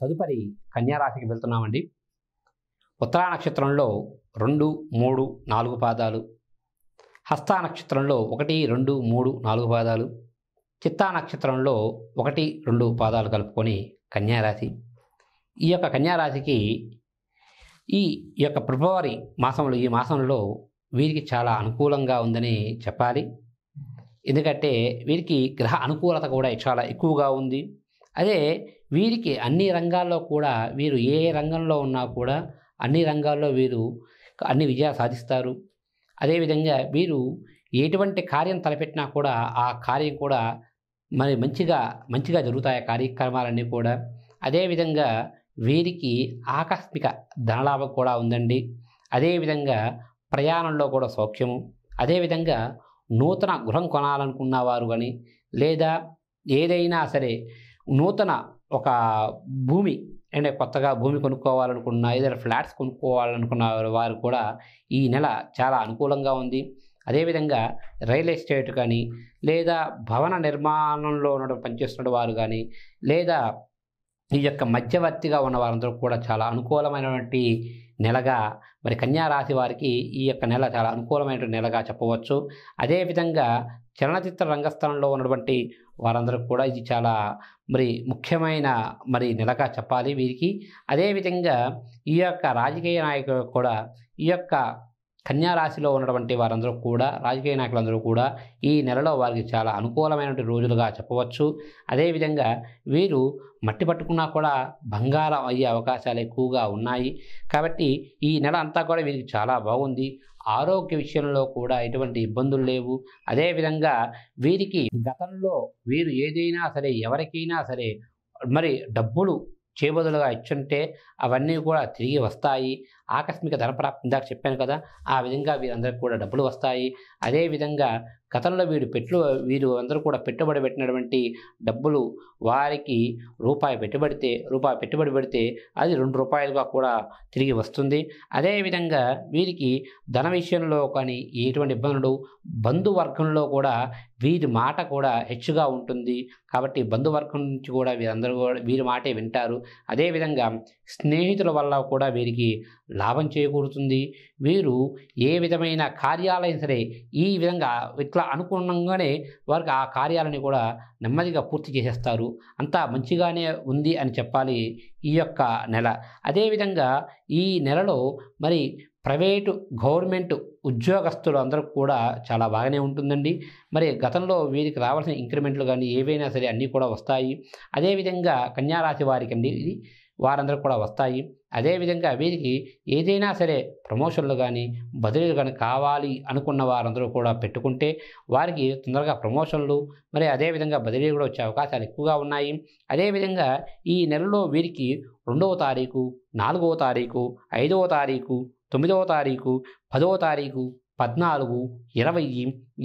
తదుపరి కన్యారాశికి వెళ్తున్నామండి ఉత్తరా నక్షత్రంలో రెండు మూడు నాలుగు పాదాలు హస్తా నక్షత్రంలో ఒకటి రెండు మూడు నాలుగు పాదాలు చిత్తా నక్షత్రంలో ఒకటి రెండు పాదాలు కలుపుకొని కన్యారాశి ఈ యొక్క కన్యారాశికి ఈ యొక్క ఫిబ్రవరి మాసంలో ఈ మాసంలో వీరికి చాలా అనుకూలంగా ఉందని చెప్పాలి ఎందుకంటే వీరికి గ్రహ అనుకూలత కూడా చాలా ఎక్కువగా ఉంది అదే వీరికి అన్ని రంగాల్లో కూడా వీరు ఏ రంగంలో ఉన్నా కూడా అన్ని రంగాల్లో వీరు అన్ని విజయాలు సాధిస్తారు అదేవిధంగా వీరు ఎటువంటి కార్యం తలపెట్టినా కూడా ఆ కార్యం కూడా మరి మంచిగా మంచిగా జరుగుతాయి కార్యక్రమాలన్నీ కూడా అదేవిధంగా వీరికి ఆకస్మిక ధనలాభం కూడా ఉందండి అదేవిధంగా ప్రయాణంలో కూడా సౌఖ్యము అదేవిధంగా నూతన గృహం కొనాలనుకున్న వారు కానీ లేదా ఏదైనా సరే నూతన ఒక భూమి అంటే కొత్తగా భూమి కొనుక్కోవాలనుకున్న ఏదైనా ఫ్లాట్స్ కొనుక్కోవాలనుకున్న వారు కూడా ఈ నెల చాలా అనుకూలంగా ఉంది అదేవిధంగా రియల్ ఎస్టేట్ కానీ లేదా భవన నిర్మాణంలో ఉన్న పనిచేస్తున్న వారు కానీ లేదా ఈ యొక్క మధ్యవర్తిగా ఉన్న వారందరూ కూడా చాలా అనుకూలమైనటువంటి నెలగా మరి కన్యారాశి వారికి ఈ యొక్క నెల చాలా అనుకూలమైనటువంటి నెలగా చెప్పవచ్చు అదేవిధంగా చలనచిత్ర రంగస్థలంలో ఉన్నటువంటి వారందరూ కూడా ఇది చాలా మరి ముఖ్యమైన మరి నెలగా చెప్పాలి వీరికి అదేవిధంగా ఈ యొక్క రాజకీయ నాయకులు కూడా ఈ యొక్క కన్యా రాశిలో ఉన్నటువంటి వారందరూ కూడా రాజకీయ నాయకులందరూ కూడా ఈ నెలలో వారికి చాలా అనుకూలమైనటువంటి రోజులుగా చెప్పవచ్చు అదేవిధంగా వీరు మట్టి పట్టుకున్నా కూడా బంగారం అయ్యే అవకాశాలు ఎక్కువగా ఉన్నాయి కాబట్టి ఈ నెల అంతా కూడా వీరికి చాలా బాగుంది ఆరోగ్య విషయంలో కూడా ఎటువంటి ఇబ్బందులు లేవు అదేవిధంగా వీరికి గతంలో వీరు ఏదైనా సరే ఎవరికైనా సరే మరి డబ్బులు చేబదులుగా ఇచ్చుంటే అవన్నీ కూడా తిరిగి వస్తాయి ఆకస్మిక ధనప్రాప్తి ఇందాక చెప్పాను కదా ఆ విధంగా వీరందరికీ కూడా డబ్బులు వస్తాయి అదేవిధంగా గతంలో వీడు పెట్టు వీరు అందరూ కూడా పెట్టుబడి పెట్టినటువంటి డబ్బులు వారికి రూపాయి పెట్టుబడితే రూపాయి పెట్టుబడి పెడితే అది రెండు రూపాయలుగా కూడా తిరిగి వస్తుంది అదేవిధంగా వీరికి ధన విషయంలో కానీ ఎటువంటి ఇబ్బందులు బంధువర్గంలో కూడా వీరి మాట కూడా హెచ్చుగా ఉంటుంది కాబట్టి బంధువర్గం నుంచి కూడా వీరందరూ కూడా వీరి మాటే వింటారు అదేవిధంగా స్నేహితుల వల్ల కూడా వీరికి లాభం చేకూరుతుంది వీరు ఏ విధమైన కార్యాలయం సరే ఈ విధంగా ఇట్లా అనుకున్నంగానే వారికి ఆ కార్యాలని కూడా నెమ్మదిగా పూర్తి చేసేస్తారు అంతా మంచిగానే ఉంది అని చెప్పాలి ఈ యొక్క నెల అదేవిధంగా ఈ నెలలో మరి ప్రైవేటు గవర్నమెంట్ ఉద్యోగస్తులు అందరూ కూడా చాలా బాగానే ఉంటుందండి మరి గతంలో వీరికి రావాల్సిన ఇంక్రిమెంట్లు కానీ ఏవైనా సరే అన్నీ కూడా వస్తాయి అదేవిధంగా కన్యారాశి వారికి అండి ఇది వారందరూ కూడా వస్తాయి అదేవిధంగా వీరికి ఏదైనా సరే ప్రమోషన్లు కానీ బదిలీలు కానీ కావాలి అనుకున్న వారందరూ కూడా పెట్టుకుంటే వారికి తొందరగా ప్రమోషన్లు మరి అదేవిధంగా బదిలీలు కూడా వచ్చే అవకాశాలు ఎక్కువగా ఉన్నాయి అదేవిధంగా ఈ నెలలో వీరికి రెండవ తారీఖు నాలుగవ తారీఖు ఐదవ తారీఖు తొమ్మిదవ తారీఖు పదవ తారీఖు పద్నాలుగు ఇరవై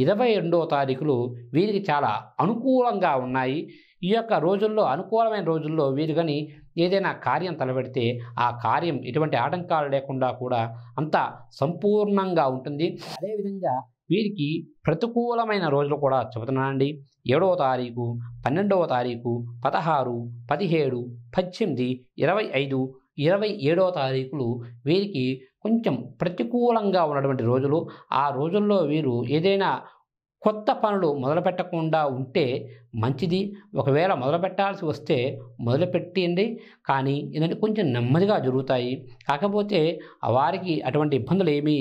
ఇరవై రెండవ తారీఖులు వీరికి చాలా అనుకూలంగా ఉన్నాయి ఈ యొక్క రోజుల్లో అనుకూలమైన రోజుల్లో వీరు కానీ ఏదైనా కార్యం తలపెడితే ఆ కార్యం ఎటువంటి ఆటంకాలు లేకుండా కూడా అంత సంపూర్ణంగా ఉంటుంది అదేవిధంగా వీరికి ప్రతికూలమైన రోజులు కూడా చెబుతున్నానండి ఏడవ తారీఖు పన్నెండవ తారీఖు పదహారు పదిహేడు పద్దెనిమిది ఇరవై ఐదు ఇరవై ఏడవ తారీఖులు వీరికి కొంచెం ప్రతికూలంగా ఉన్నటువంటి రోజులు ఆ రోజుల్లో వీరు ఏదైనా కొత్త పనులు మొదలుపెట్టకుండా ఉంటే మంచిది ఒకవేళ మొదలుపెట్టాల్సి వస్తే మొదలుపెట్టండి కానీ ఏంటంటే కొంచెం నెమ్మదిగా జరుగుతాయి కాకపోతే వారికి అటువంటి ఇబ్బందులు ఏమీ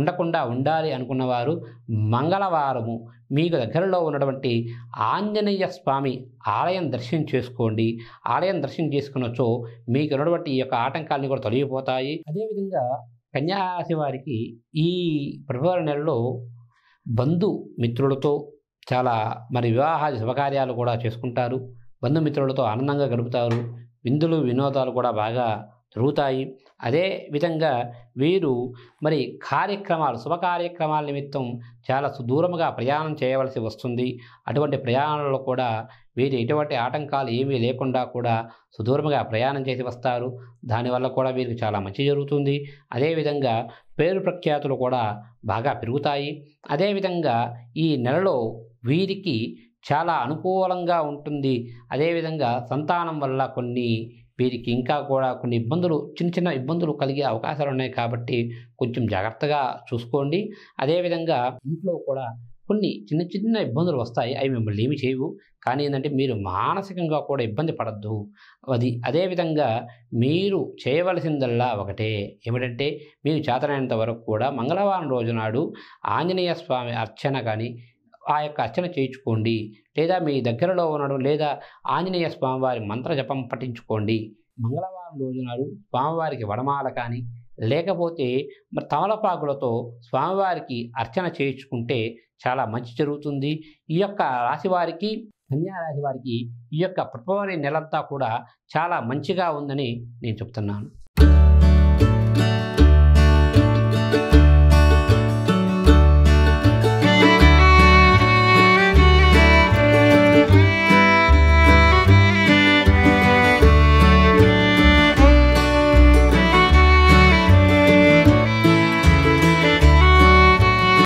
ఉండకుండా ఉండాలి అనుకున్నవారు మంగళవారము మీకు దగ్గరలో ఉన్నటువంటి ఆంజనేయ స్వామి ఆలయం దర్శనం చేసుకోండి ఆలయం దర్శనం చేసుకున్నచో మీకు ఉన్నటువంటి ఈ యొక్క ఆటంకాలని కూడా తొలగిపోతాయి అదేవిధంగా కన్యారాశి వారికి ఈ ఫిబ్రవరి నెలలో బంధు మిత్రులతో చాలా మరి వివాహ శుభకార్యాలు కూడా చేసుకుంటారు బంధుమిత్రులతో ఆనందంగా గడుపుతారు విందులు వినోదాలు కూడా బాగా జరుగుతాయి అదే విధంగా వీరు మరి కార్యక్రమాలు శుభకార్యక్రమాల నిమిత్తం చాలా సుదూరముగా ప్రయాణం చేయవలసి వస్తుంది అటువంటి ప్రయాణంలో కూడా వీరు ఎటువంటి ఆటంకాలు ఏమీ లేకుండా కూడా సుదూరముగా ప్రయాణం చేసి వస్తారు దానివల్ల కూడా వీరికి చాలా మంచి జరుగుతుంది అదేవిధంగా పేరు ప్రఖ్యాతులు కూడా బాగా పెరుగుతాయి అదేవిధంగా ఈ నెలలో వీరికి చాలా అనుకూలంగా ఉంటుంది అదేవిధంగా సంతానం వల్ల కొన్ని వీరికి ఇంకా కూడా కొన్ని ఇబ్బందులు చిన్న చిన్న ఇబ్బందులు కలిగే అవకాశాలు ఉన్నాయి కాబట్టి కొంచెం జాగ్రత్తగా చూసుకోండి అదేవిధంగా ఇంట్లో కూడా కొన్ని చిన్న చిన్న ఇబ్బందులు వస్తాయి అవి మిమ్మల్ని ఏమి చేయవు కానీ ఏంటంటే మీరు మానసికంగా కూడా ఇబ్బంది పడద్దు అది అదేవిధంగా మీరు చేయవలసిందల్లా ఒకటే ఏమిటంటే మీరు చేతనైనంత వరకు కూడా మంగళవారం రోజు నాడు ఆంజనేయ స్వామి అర్చన కానీ ఆ యొక్క అర్చన చేయించుకోండి లేదా మీ దగ్గరలో ఉన్నాడు లేదా ఆంజనేయ స్వామివారి మంత్ర జపం పఠించుకోండి మంగళవారం రోజు నాడు స్వామివారికి వడమాల కానీ లేకపోతే తమలపాకులతో స్వామివారికి అర్చన చేయించుకుంటే చాలా మంచి జరుగుతుంది ఈ యొక్క రాశివారికి కన్యారాశి వారికి ఈ యొక్క ఫిబ్రవరి నెలంతా కూడా చాలా మంచిగా ఉందని నేను చెప్తున్నాను